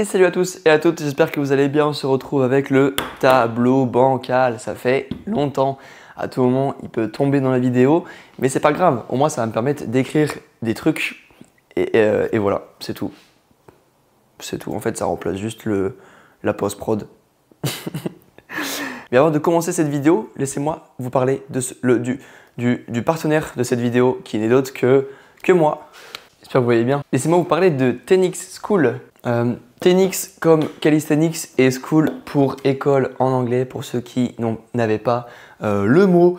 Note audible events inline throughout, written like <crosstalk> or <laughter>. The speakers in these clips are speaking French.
Et salut à tous et à toutes, j'espère que vous allez bien. On se retrouve avec le tableau bancal. Ça fait longtemps. À tout moment, il peut tomber dans la vidéo, mais c'est pas grave. Au moins, ça va me permettre d'écrire des trucs. Et, euh, voilà, c'est tout. C'est tout. En fait, ça remplace juste le, la post-prod. <laughs> mais avant de commencer cette vidéo, laissez-moi vous parler du, du, partenaire de cette vidéo qui n'est d'autre que, que moi vous voyez bien. Laissez-moi vous parler de Tenix School. Euh, Tenix comme calisthenics et school pour école en anglais pour ceux qui n'avaient pas euh, le mot.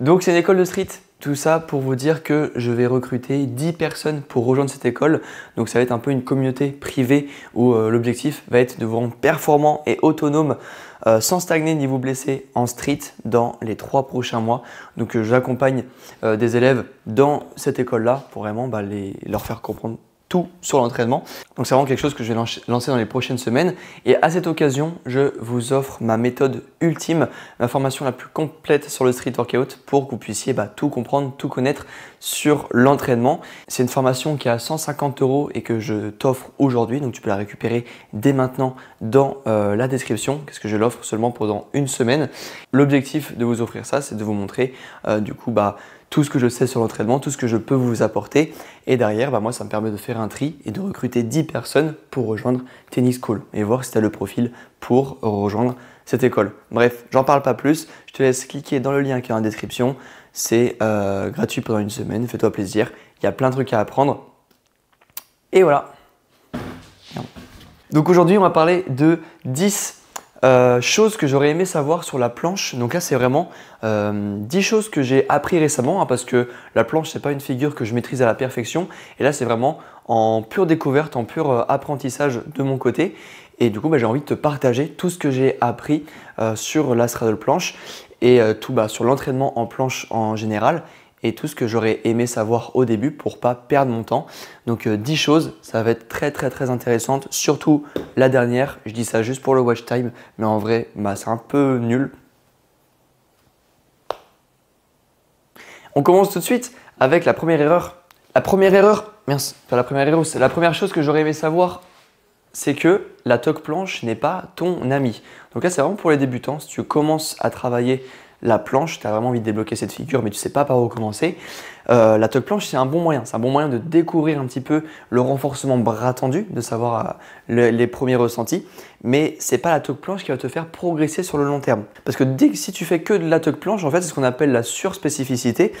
Donc c'est une école de street tout ça pour vous dire que je vais recruter 10 personnes pour rejoindre cette école. Donc ça va être un peu une communauté privée où euh, l'objectif va être de vous rendre performant et autonome euh, sans stagner ni vous blesser en street dans les trois prochains mois. Donc euh, j'accompagne des élèves dans cette école-là pour vraiment bah, les, leur faire comprendre sur l'entraînement. Donc c'est vraiment quelque chose que je vais lancer dans les prochaines semaines. Et à cette occasion, je vous offre ma méthode ultime, ma formation la plus complète sur le street workout pour que vous puissiez bah, tout comprendre, tout connaître sur l'entraînement. C'est une formation qui est à 150 euros et que je t'offre aujourd'hui. Donc tu peux la récupérer dès maintenant dans euh, la description, parce que je l'offre seulement pendant une semaine. L'objectif de vous offrir ça, c'est de vous montrer euh, du coup bah, tout ce que je sais sur l'entraînement, tout ce que je peux vous apporter. Et derrière, bah moi, ça me permet de faire un tri et de recruter 10 personnes pour rejoindre Tennis School et voir si tu as le profil pour rejoindre cette école. Bref, j'en parle pas plus. Je te laisse cliquer dans le lien qui est en description. C'est euh, gratuit pendant une semaine. Fais-toi plaisir. Il y a plein de trucs à apprendre. Et voilà. Donc aujourd'hui, on va parler de 10 euh, chose que j'aurais aimé savoir sur la planche, donc là c'est vraiment 10 euh, choses que j'ai appris récemment hein, parce que la planche c'est pas une figure que je maîtrise à la perfection et là c'est vraiment en pure découverte, en pur euh, apprentissage de mon côté et du coup bah, j'ai envie de te partager tout ce que j'ai appris sur la planche et tout bas sur l'entraînement en planche en général et tout ce que j'aurais aimé savoir au début pour pas perdre mon temps. Donc 10 euh, choses, ça va être très très très intéressante, surtout la dernière, je dis ça juste pour le watch time, mais en vrai, bah, c'est un peu nul. On commence tout de suite avec la première erreur. La première erreur, mince, pas la première erreur, la première chose que j'aurais aimé savoir c'est que la toque planche n'est pas ton ami. Donc là, c'est vraiment pour les débutants. Si tu commences à travailler la planche, tu as vraiment envie de débloquer cette figure, mais tu ne sais pas par où commencer. Euh, la tuck planche, c'est un bon moyen. C'est un bon moyen de découvrir un petit peu le renforcement bras tendu, de savoir euh, les premiers ressentis. Mais ce n'est pas la tuck planche qui va te faire progresser sur le long terme. Parce que dès que si tu fais que de la tuck planche, en fait, c'est ce qu'on appelle la surspécificité.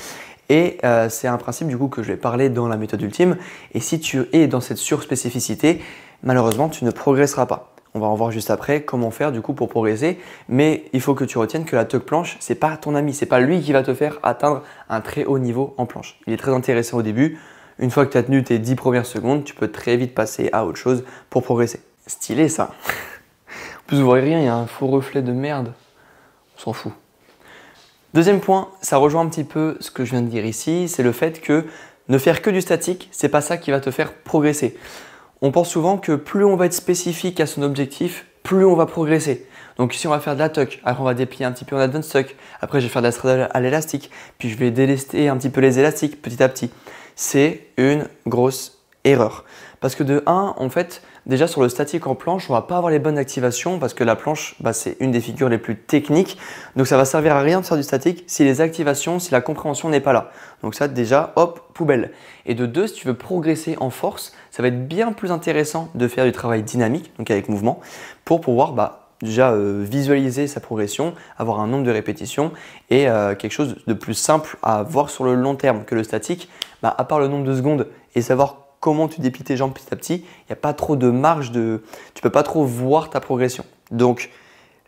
Et euh, c'est un principe du coup que je vais parler dans la méthode ultime. Et si tu es dans cette surspécificité, malheureusement, tu ne progresseras pas. On va en voir juste après comment faire du coup pour progresser. Mais il faut que tu retiennes que la tuck planche, c'est pas ton ami, c'est pas lui qui va te faire atteindre un très haut niveau en planche. Il est très intéressant au début. Une fois que tu as tenu tes 10 premières secondes, tu peux très vite passer à autre chose pour progresser. Stylé ça. <laughs> en plus, vous voyez rien, il y a un faux reflet de merde. On s'en fout. Deuxième point, ça rejoint un petit peu ce que je viens de dire ici, c'est le fait que ne faire que du statique, c'est pas ça qui va te faire progresser. On pense souvent que plus on va être spécifique à son objectif, plus on va progresser. Donc si on va faire de la tuck, après on va déplier un petit peu en advanced tuck, après je vais faire de la straddle à l'élastique, puis je vais délester un petit peu les élastiques petit à petit. C'est une grosse erreur. Parce que de 1, en fait, Déjà sur le statique en planche, on va pas avoir les bonnes activations parce que la planche, bah, c'est une des figures les plus techniques. Donc ça va servir à rien de faire du statique si les activations, si la compréhension n'est pas là. Donc ça déjà, hop, poubelle. Et de deux, si tu veux progresser en force, ça va être bien plus intéressant de faire du travail dynamique, donc avec mouvement, pour pouvoir bah, déjà euh, visualiser sa progression, avoir un nombre de répétitions et euh, quelque chose de plus simple à voir sur le long terme que le statique, bah, à part le nombre de secondes et savoir comment tu dépites tes jambes petit à petit. Il n'y a pas trop de marge de. Tu peux pas trop voir ta progression. Donc,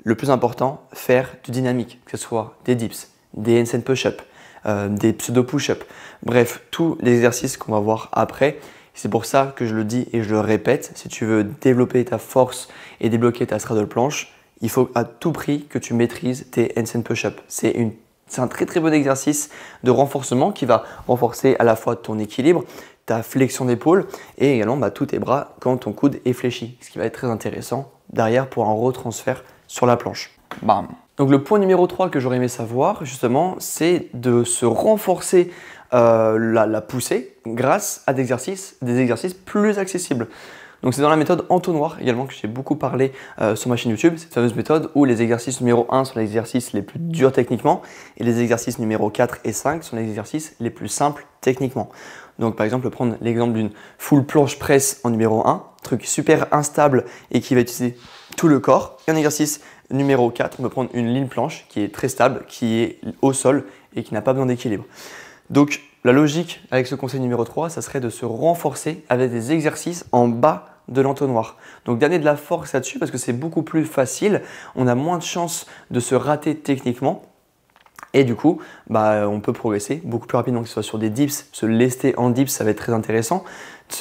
le plus important, faire du dynamique, que ce soit des dips, des handstand push-up, euh, des pseudo push-up, bref, tous les exercices qu'on va voir après. C'est pour ça que je le dis et je le répète, si tu veux développer ta force et débloquer ta straddle planche, il faut à tout prix que tu maîtrises tes handstand push-up. C'est c'est un très très bon exercice de renforcement qui va renforcer à la fois ton équilibre, ta flexion d'épaule et également bah, tous tes bras quand ton coude est fléchi, ce qui va être très intéressant derrière pour un retransfert sur la planche. Bam. Donc le point numéro 3 que j'aurais aimé savoir justement, c'est de se renforcer euh, la, poussée grâce à des exercices plus accessibles. Donc c'est dans la méthode entonnoir également que j'ai beaucoup parlé euh, sur ma chaîne YouTube, cette fameuse méthode où les exercices numéro 1 sont les exercices les plus durs techniquement et les exercices numéro 4 et 5 sont les exercices les plus simples techniquement. Donc par exemple, prendre l'exemple d'une full planche presse en numéro 1, truc super instable et qui va utiliser tout le corps. Et en exercice numéro 4, on peut prendre une ligne planche qui est très stable, qui est au sol et qui n'a pas besoin d'équilibre. Donc la logique avec ce conseil numéro 3, ça serait de se renforcer avec des exercices en bas de l'entonnoir. Donc gagner de la force là-dessus parce que c'est beaucoup plus facile, on a moins de chances de se rater techniquement. Et du coup, bah, on peut progresser beaucoup plus rapidement, que ce soit sur des dips, se lester en dips, ça va être très intéressant.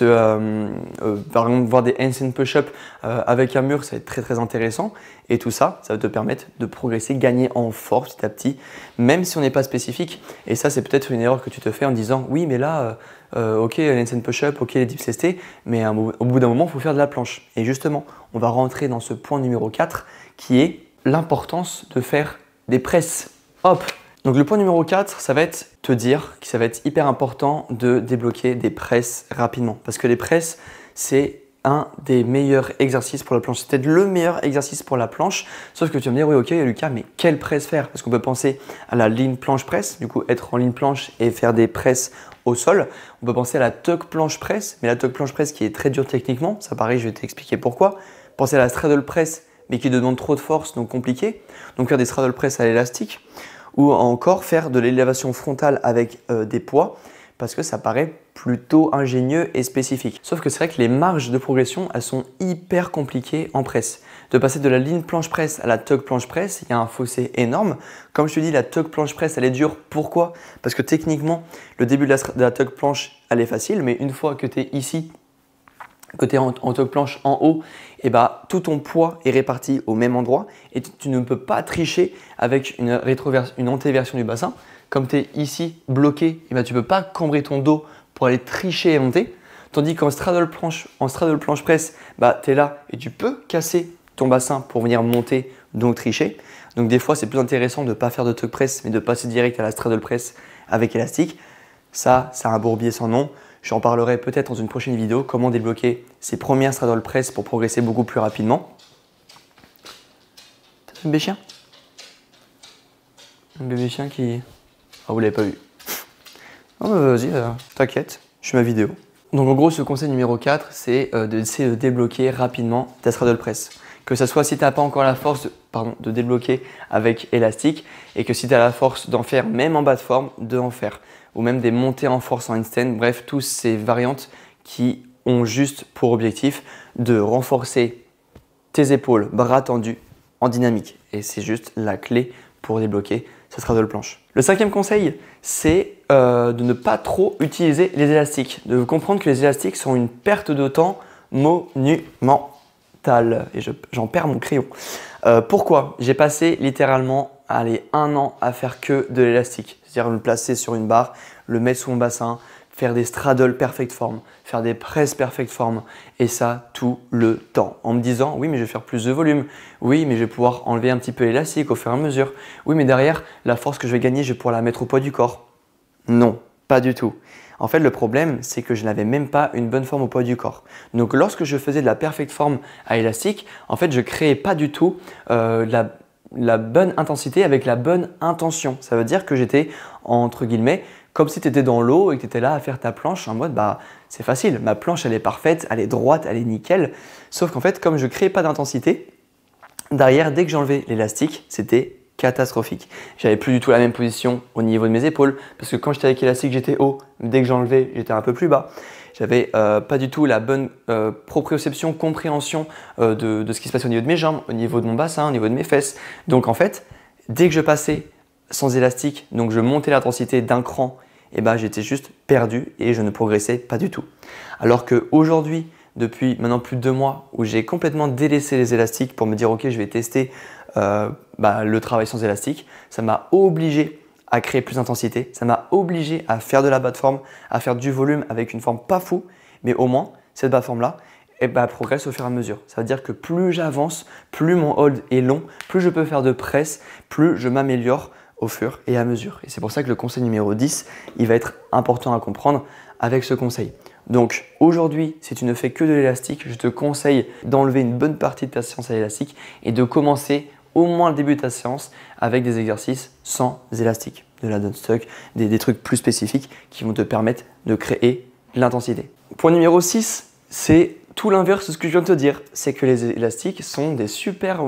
Euh, euh, par exemple, voir des handstand push-up euh, avec un mur, ça va être très très intéressant. Et tout ça, ça va te permettre de progresser, gagner en force petit à petit, même si on n'est pas spécifique. Et ça, c'est peut-être une erreur que tu te fais en disant oui, mais là, ok, handstand push-up, ok, les dips testés, mais au bout d'un moment, il faut faire de la planche. Et justement, on va rentrer dans ce point numéro 4 qui est l'importance de faire des presses. Hop, donc le point numéro 4, ça va être te dire que ça va être hyper important de débloquer des presses rapidement. Parce que les presses, c'est un des meilleurs exercices pour la planche. C'est peut-être le meilleur exercice pour la planche. Sauf que tu vas me dire, oui, ok, Lucas, mais quelle presse faire Parce qu'on peut penser à la ligne planche presse, du coup, être en ligne planche et faire des presses au sol. On peut penser à la tuck planche presse, mais la tuck planche presse qui est très dure techniquement. Ça, pareil, je vais t'expliquer pourquoi. Penser à la straddle press, mais qui demande trop de force, donc compliqué. Donc faire des straddle press à l'élastique ou encore faire de l'élévation frontale avec euh, des poids parce que ça paraît plutôt ingénieux et spécifique. Sauf que c'est vrai que les marges de progression, elles sont hyper compliquées en presse. De passer de la ligne planche-presse à la tug planche-presse, il y a un fossé énorme. Comme je te dis, la tug planche-presse, elle est dure. Pourquoi Parce que techniquement, le début de la, tuck planche, elle est facile, mais une fois que tu es ici, que tu es en, tuck planche en haut eh ben, tout ton poids est réparti au même endroit et tu ne peux pas tricher avec une, une antéversion du bassin. Comme tu es ici bloqué, eh ben, tu ne peux pas cambrer ton dos pour aller tricher et monter. Tandis qu'en straddle planche, en straddle planche presse, bah, tu es là et tu peux casser ton bassin pour venir monter, donc tricher. Donc des fois, c'est plus intéressant de ne pas faire de tuck press, mais de passer direct à la straddle presse avec élastique. Ça, c'est un bourbier sans nom. J'en parlerai peut-être dans une prochaine vidéo, comment débloquer ces premières straddle press pour progresser beaucoup plus rapidement. T'as un bébé chien Un bébé chien qui... Ah, vous vous l'avez pas vu. <laughs> Non, mais vas-y, euh, t'inquiète, je suis ma vidéo. Donc en gros, ce conseil numéro 4, c'est euh, d'essayer de débloquer rapidement ta straddle press. Que ce soit si tu n'as pas encore la force de, pardon, de débloquer avec élastique et que si tu as la force d'en faire même en bas de forme, de en faire ou même des montées en force en handstand, bref, toutes ces variantes qui ont juste pour objectif de renforcer tes épaules, bras tendus en dynamique. Et c'est juste la clé pour débloquer de de planche. Le cinquième conseil, c'est euh, de ne pas trop utiliser les élastiques, de comprendre que les élastiques sont une perte de temps monumentale. Et j'en perds mon crayon. Euh, pourquoi J'ai passé littéralement allez, un an à faire que de l'élastique c'est-à-dire le placer sur une barre, le mettre sous mon bassin, faire des straddles perfect form, faire des presses perfect form, et ça tout le temps, en me disant oui mais je vais faire plus de volume, oui mais je vais pouvoir enlever un petit peu l'élastique au fur et à mesure, oui mais derrière la force que je vais gagner je vais pouvoir la mettre au poids du corps. Non, pas du tout. En fait, le problème, c'est que je n'avais même pas une bonne forme au poids du corps. Donc, lorsque je faisais de la perfect form à élastique, en fait, je créais pas du tout euh, la, la bonne intensité avec la bonne intention. Ça veut dire que j'étais entre guillemets comme si tu étais dans l'eau et que tu étais là à faire ta planche en mode bah c'est facile, ma planche elle est parfaite, elle est droite, elle est nickel. Sauf qu'en fait comme je créais pas d'intensité, derrière dès que j'enlevais l'élastique, c'était catastrophique. J'avais plus du tout la même position au niveau de mes épaules parce que quand j'étais avec l'élastique, j'étais haut, dès que j'enlevais, j'étais un peu plus bas j'avais euh, pas du tout la bonne euh, proprioception, compréhension euh, de, ce qui se passait au niveau de mes jambes, au niveau de mon bassin, au niveau de mes fesses. Donc en fait, dès que je passais sans élastique, donc je montais l'intensité d'un cran, et eh ben j'étais juste perdu et je ne progressais pas du tout. Alors qu'aujourd'hui, depuis maintenant plus de deux mois, où j'ai complètement délaissé les élastiques pour me dire ok, je vais tester bah, le travail sans élastique, ça m'a obligé à créer plus d'intensité. Ça m'a obligé à faire de la bas de forme, à faire du volume avec une forme pas fou, mais au moins cette de forme là, et eh ben, progresse au fur et à mesure. Ça veut dire que plus j'avance, plus mon hold est long, plus je peux faire de presse, plus je m'améliore au fur et à mesure. Et c'est pour ça que le conseil numéro 10, il va être important à comprendre avec ce conseil. Donc aujourd'hui, si tu ne fais que de l'élastique, je te conseille d'enlever une bonne partie de ta séance à l'élastique et de commencer au moins le début de ta séance avec des exercices sans élastique, de la downstuck, des, des trucs plus spécifiques qui vont te permettre de créer l'intensité. Point numéro 6, c'est tout l'inverse de ce que je viens de te dire, c'est que les élastiques sont des super, <laughs>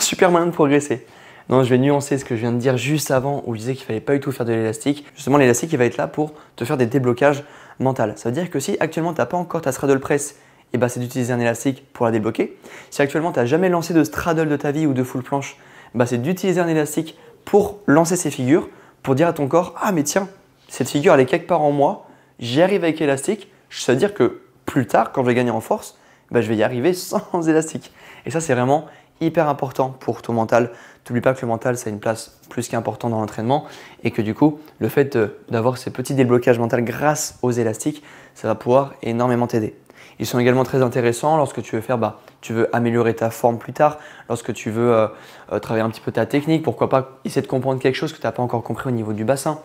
super moyen de progresser. Non, je vais nuancer ce que je viens de dire juste avant où je disais qu'il fallait pas du tout faire de l'élastique. Justement, l'élastique, il va être là pour te faire des déblocages mentaux. Ça veut dire que si actuellement tu n'as pas encore ta straddle press eh ben, c'est d'utiliser un élastique pour la débloquer. Si actuellement tu n'as jamais lancé de straddle de ta vie ou de full planche, eh ben, c'est d'utiliser un élastique pour lancer ces figures, pour dire à ton corps Ah, mais tiens, cette figure elle est quelque part en moi, j'y arrive avec élastique, je sais dire que plus tard, quand je vais gagner en force, ben, je vais y arriver <laughs> sans élastique. Et ça, c'est vraiment hyper important pour ton mental. N'oublie pas que le mental, ça a une place plus qu'importante dans l'entraînement et que du coup, le fait d'avoir ces petits déblocages mentaux grâce aux élastiques, ça va pouvoir énormément t'aider. Ils sont également très intéressants lorsque tu veux faire, bah, tu veux améliorer ta forme plus tard, lorsque tu veux euh, euh, travailler un petit peu ta technique, pourquoi pas essayer de comprendre quelque chose que tu n'as pas encore compris au niveau du bassin.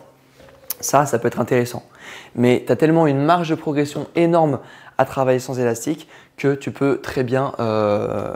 Ça, ça peut être intéressant. Mais tu as tellement une marge de progression énorme à travailler sans élastique que tu peux très bien euh,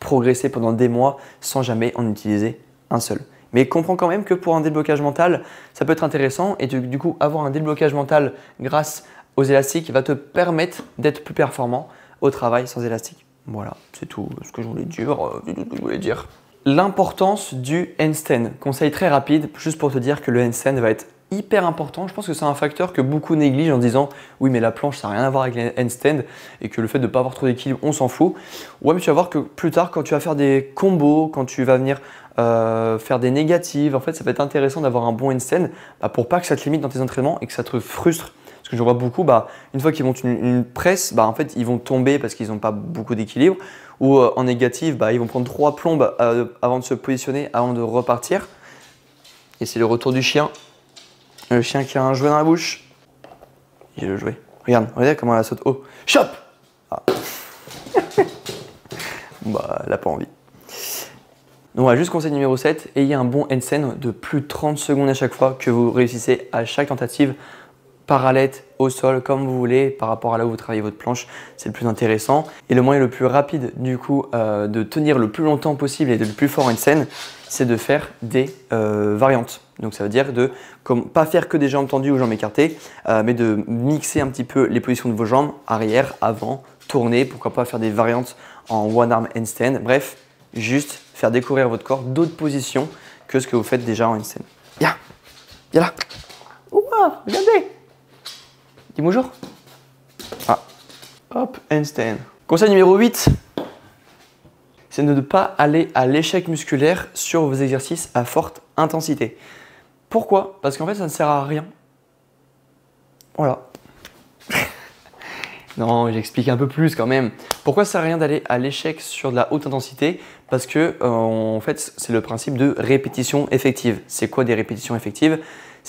progresser pendant des mois sans jamais en utiliser un seul. Mais comprends quand même que pour un déblocage mental, ça peut être intéressant et du, coup avoir un déblocage mental grâce aux élastiques va te permettre d'être plus performant au travail sans élastique. Voilà, c'est tout ce que je voulais dire. Euh, dire. L'importance du handstand. Conseil très rapide, juste pour te dire que le handstand va être hyper important. Je pense que c'est un facteur que beaucoup négligent en disant oui mais la planche ça n'a rien à voir avec les handstand et que le fait de ne pas avoir trop d'équilibre on s'en fout. Ouais mais tu vas voir que plus tard quand tu vas faire des combos, quand tu vas venir euh, faire des négatives, en fait ça va être intéressant d'avoir un bon handstand bah, pour pas que ça te limite dans tes entraînements et que ça te frustre que je vois beaucoup, bah, une fois qu'ils montent une, presse, bah, en fait, ils vont tomber parce qu'ils n'ont pas beaucoup d'équilibre. Ou euh, en négatif, bah, ils vont prendre trois plombes euh, avant de se positionner, avant de repartir. Et c'est le retour du chien. Le chien qui a un jouet dans la bouche. Il le jouet. Regarde, regarde comment elle saute haut. Oh. Chop ah. <laughs> Bah, elle n'a pas envie. Donc voilà, juste conseil numéro 7, ayez un bon Ensen de plus de 30 secondes à chaque fois que vous réussissez à chaque tentative parallèle au sol, comme vous voulez, par rapport à là où vous travaillez votre planche, c'est le plus intéressant. Et le moyen le plus rapide, du coup, euh, de tenir le plus longtemps possible et de le plus fort en scène, c'est de faire des euh, variantes. Donc ça veut dire de comme, pas faire que des jambes tendues ou jambes écartées, euh, mais de mixer un petit peu les positions de vos jambes, arrière, avant, tourner, pourquoi pas faire des variantes en one arm handstand, bref, juste faire découvrir votre corps d'autres positions que ce que vous faites déjà en scène Viens là. regardez bonjour. Ah. Hop, Einstein. Conseil numéro 8, c'est de ne pas aller à l'échec musculaire sur vos exercices à forte intensité. Pourquoi Parce qu'en fait, ça ne sert à rien. Voilà. <laughs> non, j'explique un peu plus quand même. Pourquoi ça ne sert à rien d'aller à l'échec sur de la haute intensité Parce que, euh, en fait, c'est le principe de répétition effective. C'est quoi des répétitions effectives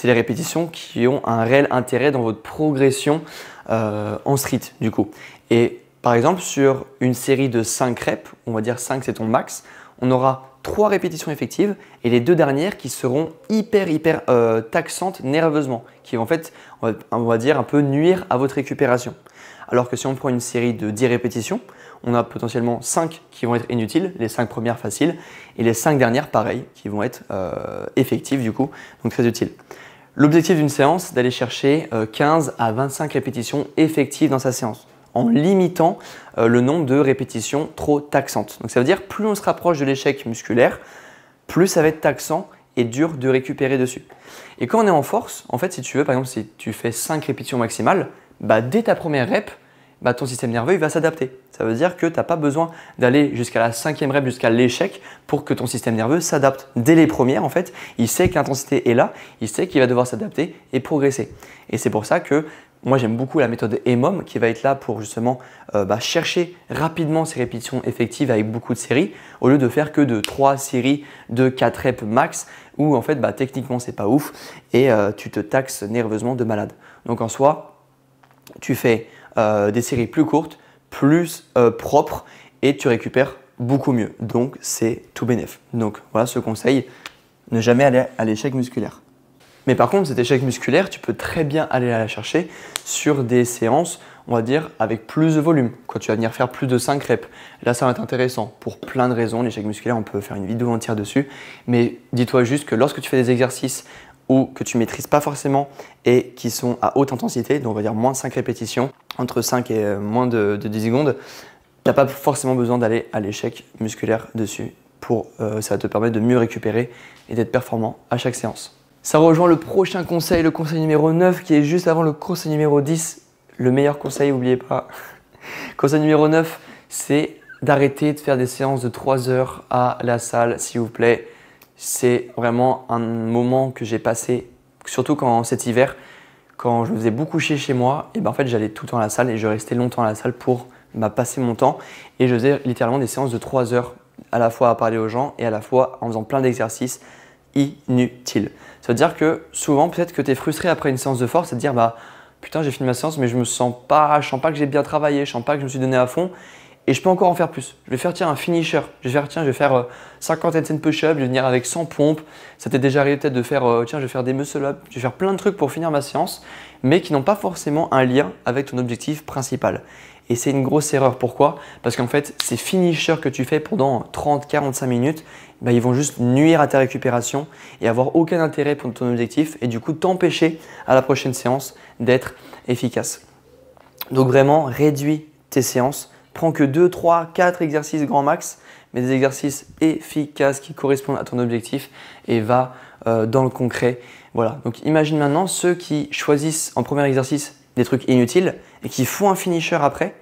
c'est les répétitions qui ont un réel intérêt dans votre progression euh, en street du coup. Et par exemple, sur une série de 5 reps, on va dire 5 c'est ton max, on aura 3 répétitions effectives et les deux dernières qui seront hyper hyper euh, taxantes nerveusement, qui vont en fait, on va, dire, un peu nuire à votre récupération. Alors que si on prend une série de 10 répétitions, on a potentiellement 5 qui vont être inutiles, les 5 premières faciles, et les 5 dernières, pareil, qui vont être euh, effectives du coup, donc très utiles. L'objectif d'une séance, c'est d'aller chercher 15 euh, à 25 répétitions effectives dans sa séance en limitant euh, le nombre de répétitions trop taxantes. Donc ça veut dire plus on se rapproche de l'échec musculaire, plus ça va être taxant et dur de récupérer dessus. Et quand on est en force, en fait, si tu veux, par exemple, si tu fais 5 répétitions maximales, bah, dès ta première rep, bah, ton système nerveux il va s'adapter. Ça veut dire que tu n'as pas besoin d'aller jusqu'à la cinquième rep, jusqu'à l'échec pour que ton système nerveux s'adapte. Dès les premières, en fait, il sait que l'intensité est là, il sait qu'il va devoir s'adapter et progresser. Et c'est pour ça que moi j'aime beaucoup la méthode EMOM qui va être là pour justement euh, bah, chercher rapidement ces répétitions effectives avec beaucoup de séries au lieu de faire que de 3 séries de 4 reps max où en fait bah, techniquement c'est pas ouf et euh, tu te taxes nerveusement de malade. Donc en soi, tu fais euh, des séries plus courtes, plus euh, propres et tu récupères beaucoup mieux. Donc c'est tout bénéf. Donc voilà ce conseil, ne jamais aller à l'échec musculaire. Mais par contre, cet échec musculaire, tu peux très bien aller à la chercher sur des séances, on va dire, avec plus de volume. Quand tu vas venir faire plus de 5 reps, là, ça va être intéressant pour plein de raisons. L'échec musculaire, on peut faire une vidéo entière dessus. Mais dis-toi juste que lorsque tu fais des exercices ou que tu maîtrises pas forcément et qui sont à haute intensité, donc on va dire moins de 5 répétitions, entre 5 et moins de, 10 secondes, tu n'as pas forcément besoin d'aller à l'échec musculaire dessus. Pour, euh, ça va te permettre de mieux récupérer et d'être performant à chaque séance. Ça rejoint le prochain conseil, le conseil numéro 9, qui est juste avant le conseil numéro 10. Le meilleur conseil, n'oubliez pas. <laughs> conseil numéro 9, c'est d'arrêter de faire des séances de 3 heures à la salle, s'il vous plaît. C'est vraiment un moment que j'ai passé, surtout quand cet hiver, quand je faisais beaucoup chier chez moi, et eh ben en fait j'allais tout le temps à la salle et je restais longtemps à la salle pour bah, passer mon temps. Et je faisais littéralement des séances de 3 heures à la fois à parler aux gens et à la fois en faisant plein d'exercices inutiles. Ça veut dire que souvent peut-être que tu es frustré après une séance de force, c'est de dire bah putain j'ai fini ma séance mais je me sens pas, je sens pas que j'ai bien travaillé, je sens pas que je me suis donné à fond. Et je peux encore en faire plus. Je vais faire tiens un finisher. Je vais faire tiens, je vais faire 50 euh, handstand push-up, je vais venir avec 100 pompes. Ça t'est déjà arrivé peut-être de faire euh, tiens, je vais faire des muscle-up, je vais faire plein de trucs pour finir ma séance, mais qui n'ont pas forcément un lien avec ton objectif principal. Et c'est une grosse erreur. Pourquoi Parce qu'en fait, ces finishers que tu fais pendant 30-45 minutes, bah, ils vont juste nuire à ta récupération et avoir aucun intérêt pour ton objectif et du coup t'empêcher à la prochaine séance d'être efficace. Donc vraiment, réduis tes séances prends que 2, 3, 4 exercices grand max, mais des exercices efficaces qui correspondent à ton objectif et va euh, dans le concret. Voilà, donc imagine maintenant ceux qui choisissent en premier exercice des trucs inutiles et qui font un finisher après,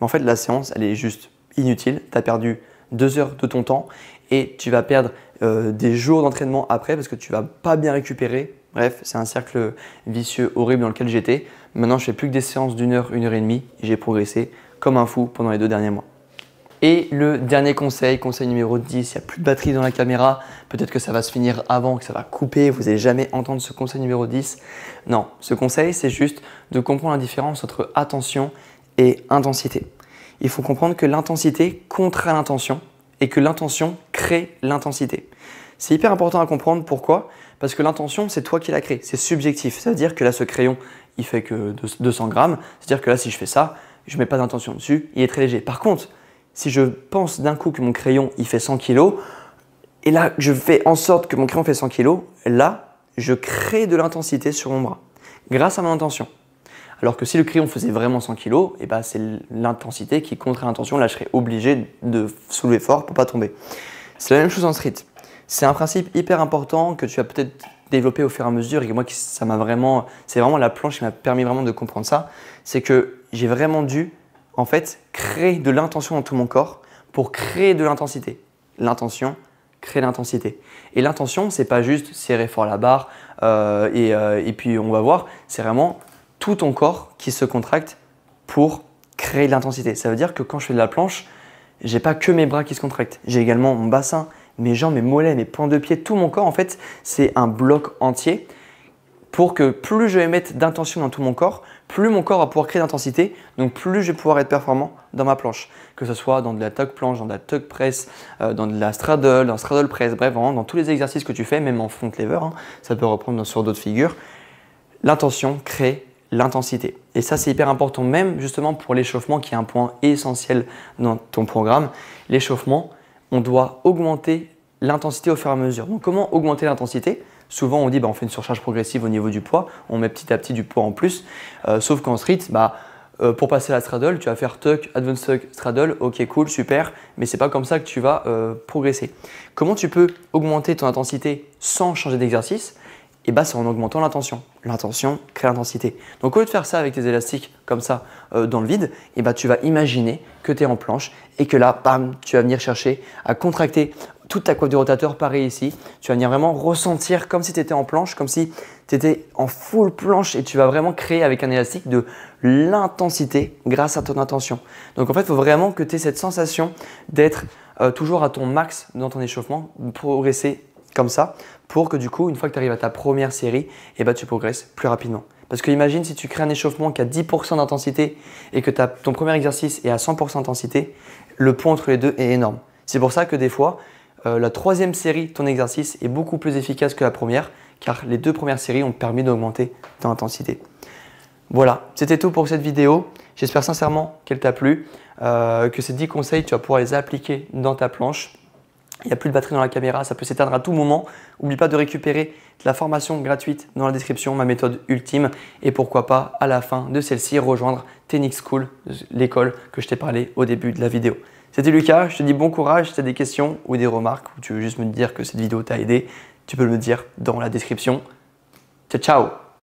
mais en fait la séance elle est juste inutile, tu as perdu 2 heures de ton temps et tu vas perdre euh, des jours d'entraînement après parce que tu vas pas bien récupérer. Bref, c'est un cercle vicieux horrible dans lequel j'étais. Maintenant, je fais plus que des séances d'une heure, une heure et demie. J'ai progressé comme un fou pendant les deux derniers mois. Et le dernier conseil, conseil numéro 10, il n'y a plus de batterie dans la caméra, peut-être que ça va se finir avant, que ça va couper, vous n'allez jamais entendre ce conseil numéro 10. Non, ce conseil, c'est juste de comprendre la différence entre attention et intensité. Il faut comprendre que l'intensité contraint l'intention et que l'intention crée l'intensité. C'est hyper important à comprendre pourquoi Parce que l'intention, c'est toi qui la crée, c'est subjectif. C'est-à-dire que là, ce crayon, il fait que 200 grammes. C'est-à-dire que là, si je fais ça, je ne mets pas d'intention dessus, il est très léger. Par contre, si je pense d'un coup que mon crayon il fait 100 kg, et là je fais en sorte que mon crayon fait 100 kg, là je crée de l'intensité sur mon bras grâce à mon intention. Alors que si le crayon faisait vraiment 100 kg, et ben c'est l'intensité qui contre l'intention, là je serais obligé de soulever fort pour ne pas tomber. C'est la même chose en street. C'est un principe hyper important que tu as peut-être développé au fur et à mesure et moi ça m'a vraiment, c'est vraiment la planche qui m'a permis vraiment de comprendre ça. C'est que j'ai vraiment dû, en fait, créer de l'intention dans tout mon corps pour créer de l'intensité. L'intention, créer l'intensité. Et l'intention, c'est pas juste serrer fort la barre euh, euh, et, puis on va voir, c'est vraiment tout ton corps qui se contracte pour créer de l'intensité. Ça veut dire que quand je fais de la planche, j'ai pas que mes bras qui se contractent, j'ai également mon bassin, mes jambes, mes mollets, mes points de pied, tout mon corps en fait, c'est un bloc entier pour que plus je vais mettre d'intention dans tout mon corps, plus mon corps va pouvoir créer d'intensité, donc plus je vais pouvoir être performant dans ma planche. Que ce soit dans de la tuck planche, dans de la tuck press, euh, dans de la straddle, dans straddle press, bref, vraiment dans tous les exercices que tu fais, même en front lever, hein, ça peut reprendre sur d'autres figures. L'intention crée l'intensité. Et ça, c'est hyper important, même justement pour l'échauffement, qui est un point essentiel dans ton programme. L'échauffement, on doit augmenter l'intensité au fur et à mesure. Donc comment augmenter l'intensité Souvent, on dit bah, on fait une surcharge progressive au niveau du poids, on met petit à petit du poids en plus. Euh, sauf qu'en street, bah, euh, pour passer à la straddle, tu vas faire tuck, advanced tuck, straddle, ok cool, super, mais c'est pas comme ça que tu vas euh, progresser. Comment tu peux augmenter ton intensité sans changer d'exercice Et eh bah, c'est en augmentant l'intention. L'intention crée l'intensité. Donc au lieu de faire ça avec tes élastiques comme ça dans le vide, et eh bah, tu vas imaginer que tu es en planche et que là, bam, tu vas venir chercher à contracter toute ta coiffe du rotateur, pareil ici. Tu vas venir vraiment ressentir comme si tu étais en planche, comme si tu étais en full planche et tu vas vraiment créer avec un élastique de l'intensité grâce à ton intention. Donc en fait, il faut vraiment que tu aies cette sensation d'être euh, toujours à ton max dans ton échauffement, progresser comme ça, pour que du coup, une fois que tu arrives à ta première série, eh ben, tu progresses plus rapidement. Parce que imagine si tu crées un échauffement qui a 10% d'intensité et que ton premier exercice est à 100% d'intensité, le pont entre les deux est énorme. C'est pour ça que des fois, euh, la troisième série, ton exercice est beaucoup plus efficace que la première, car les deux premières séries ont permis d'augmenter ton intensité. Voilà, c'était tout pour cette vidéo. J'espère sincèrement qu'elle t'a plu, euh, que ces 10 conseils, tu vas pouvoir les appliquer dans ta planche. Il n'y a plus de batterie dans la caméra, ça peut s'éteindre à tout moment. N'oublie pas de récupérer la formation gratuite dans la description, ma méthode ultime. Et pourquoi pas, à la fin de celle-ci, rejoindre Tenix School, l'école que je t'ai parlé au début de la vidéo. C'était Lucas, je te dis bon courage. Si tu as des questions ou des remarques, ou tu veux juste me dire que cette vidéo t'a aidé, tu peux me le dire dans la description. Ciao, ciao